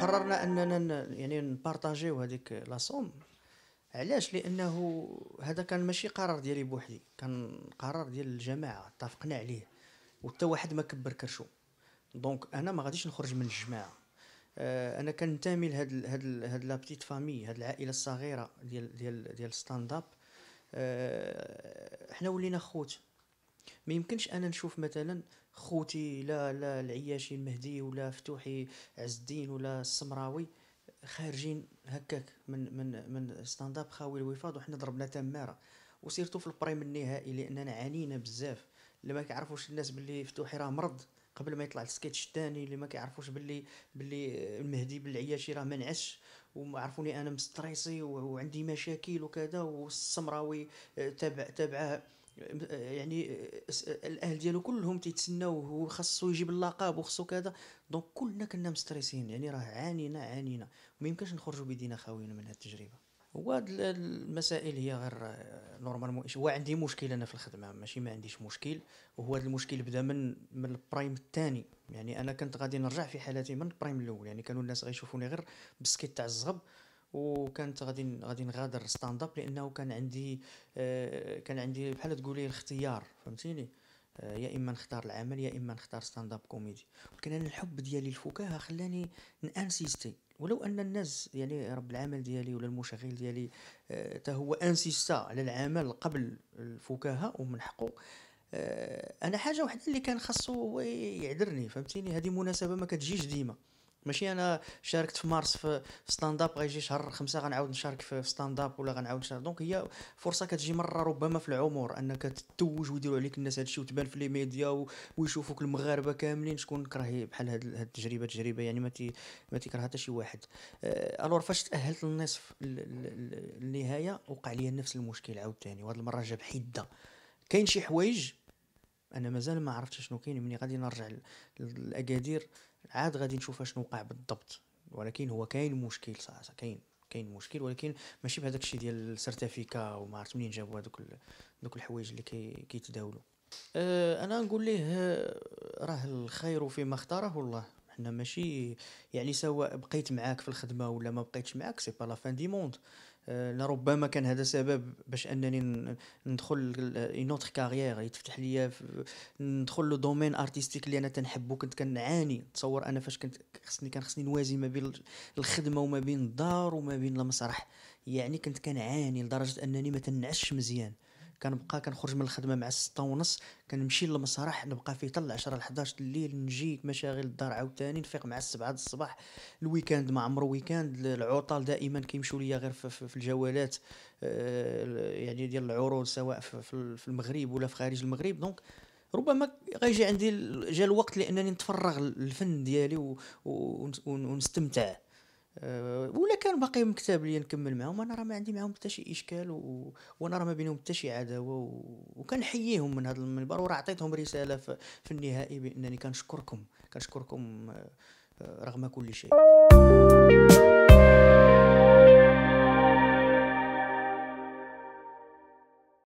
قررنا اننا يعني نبارطاجيو هذيك لاصوم علاش لانه هذا كان ماشي قرار ديالي بوحدي كان قرار ديال الجماعه اتفقنا عليه وحتى واحد ما كبر كرشو دونك انا ما غاديش نخرج من الجماعه آه انا كنتمي لهاد هاد هاد لا بتيت فامي هاد العائله الصغيره ديال ديال ديال ستاند اب آه حنا ولينا خوت ما يمكنش انا نشوف مثلا خوتي لا لا العياشي المهدي ولا فتوحي عز الدين ولا السمراوي خارجين هكاك من من من ستاند اب خاوي الوفاض وحنا ضربنا تماره وسيرتو في البريم النهائي لاننا عانينا بزاف اللي ما كيعرفوش الناس باللي فتوحي راه مرض قبل ما يطلع السكيتش الثاني اللي ما كيعرفوش باللي باللي المهدي بالعياشي راه ما نعسش وعرفوني انا مستريسي وعندي مشاكل وكذا والسمراوي تابع تابعه يعني الاهل ديالو كلهم تيتسناوه وخاصو يجيب اللقب وخاصو كذا دونك كلنا كنا مستريسين يعني راه عانينا عانينا وما يمكنش نخرجوا بيدينا خاويين من هذه التجربه هو المسائل هي غير نورمالمون هو عندي مشكل انا في الخدمه ماشي ما عنديش مشكل وهو هذا المشكل بدا من من البرايم الثاني يعني انا كنت غادي نرجع في حالتي من البرايم الاول يعني كانوا الناس غيشوفوني غير بسكيت تاع الزغب وكانت غادي غادي نغادر ستاند اب لانه كان عندي آه، كان عندي بحال تقولي الاختيار فهمتيني آه، يا اما نختار العمل يا اما نختار ستاند اب كوميدي ولكن انا الحب ديالي الفكاهه خلاني نانسيستي ولو ان الناس يعني رب العمل ديالي ولا المشغل ديالي حتى آه، هو انسيستا على العمل قبل الفكاهه ومن حقه انا حاجه وحده اللي كان خاصو هو يعذرني فهمتيني هذه مناسبه ما كتجيش ديما ماشي انا شاركت في مارس في ستاند اب غيجي شهر خمسة غنعاود نشارك في ستاند اب ولا غنعاود نشارك دونك هي فرصه كتجي مره ربما في العمر انك تتوج ويديروا عليك الناس هادشي وتبان في لي ميديا ويشوفوك المغاربه كاملين شكون كرهي بحال هاد التجربه تجربه يعني ما تي ما تيكره حتى شي واحد الور آه، فاش تاهلت للنصف النهايه وقع لي نفس المشكل عاوتاني وهاد المره جاب حده كاين شي حوايج انا مازال ما عرفتش شنو كاين ملي غادي نرجع لاكادير عاد غادي نشوف شنو وقع بالضبط ولكن هو كاين مشكل صراحه كاين كاين مشكل ولكن ماشي بهذاك الشيء ديال السيرتيفيكا وما عرفت منين جابوا هذوك دوك الحوايج اللي كي كيتداولوا أه انا نقول ليه أه، راه الخير فيما اختاره الله حنا ماشي يعني سواء بقيت معاك في الخدمه ولا ما بقيتش معاك سي با لا فان دي موند لربما كان هذا سبب باش انني ندخل اون اوتر كارير يتفتح ليا ندخل لو دومين ارتستيك اللي انا تنحبو كنت كنعاني تصور انا فاش كنت خصني كان خصني نوازي ما بين الخدمه وما بين الدار وما بين المسرح يعني كنت كنعاني لدرجه انني ما تنعش مزيان كنبقى كنخرج من الخدمه مع 6 ونص كنمشي للمسرح نبقى فيه حتى 10 ل 11 الليل نجي مشاغل الدار عاوتاني نفيق مع 7 الصباح الويكاند ما عمرو ويكاند العطل دائما كيمشيو ليا غير في, في, الجوالات الجولات آه، يعني ديال العروض سواء في, في المغرب ولا في خارج المغرب دونك ربما غيجي عندي جا الوقت لانني نتفرغ للفن ديالي ونستمتع آه، كان باقي مكتاب ليا نكمل معاهم انا راه ما عندي معاهم حتى شي اشكال و... وانا راه ما بينهم حتى شي عداوه و... وكنحييهم من هذا المنبر وراه عطيتهم رساله في, في النهائي بانني كنشكركم كنشكركم آه، رغم كل شيء